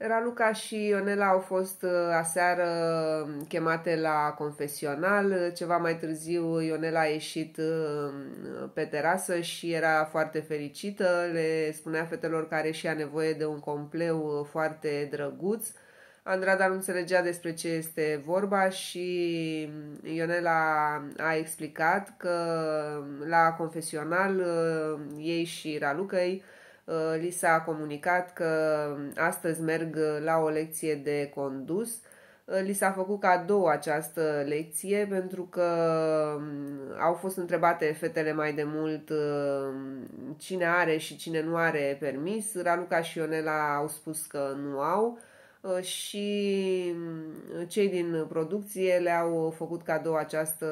Raluca și Ionela au fost uh, aseară um, chemate la confesional. Ceva mai târziu Ionela a ieșit um, pe terasă și era foarte fericită. Le spunea fetelor care și a nevoie de un compleu uh, foarte drăguț. Andrada nu înțelegea despre ce este vorba și um, Ionela a explicat că la confesional uh, ei și Ralucăi Uh, li s-a comunicat că astăzi merg la o lecție de condus. Uh, li s-a făcut cadou această lecție pentru că um, au fost întrebate fetele mai de mult um, cine are și cine nu are permis. Raluca și Ionela au spus că nu au uh, și um, cei din producție le-au făcut cadou această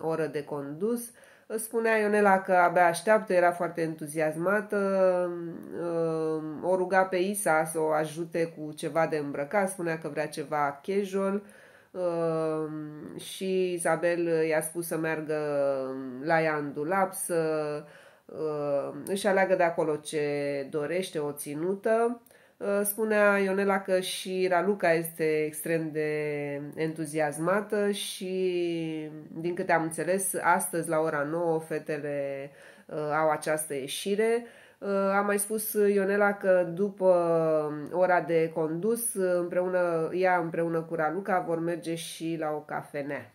oră de condus Spunea Ionela că abia așteaptă, era foarte entuziasmată, uh, o ruga pe Isa să o ajute cu ceva de îmbrăcat, spunea că vrea ceva casual uh, și Isabel i-a spus să meargă la ea în dulap, să uh, își aleagă de acolo ce dorește, o ținută. Uh, spunea Ionela că și Raluca este extrem de entuziasmată și, din câte am înțeles, astăzi la ora 9 fetele uh, au această ieșire. Uh, a mai spus Ionela că după ora de condus, împreună, ea împreună cu Raluca vor merge și la o cafenea.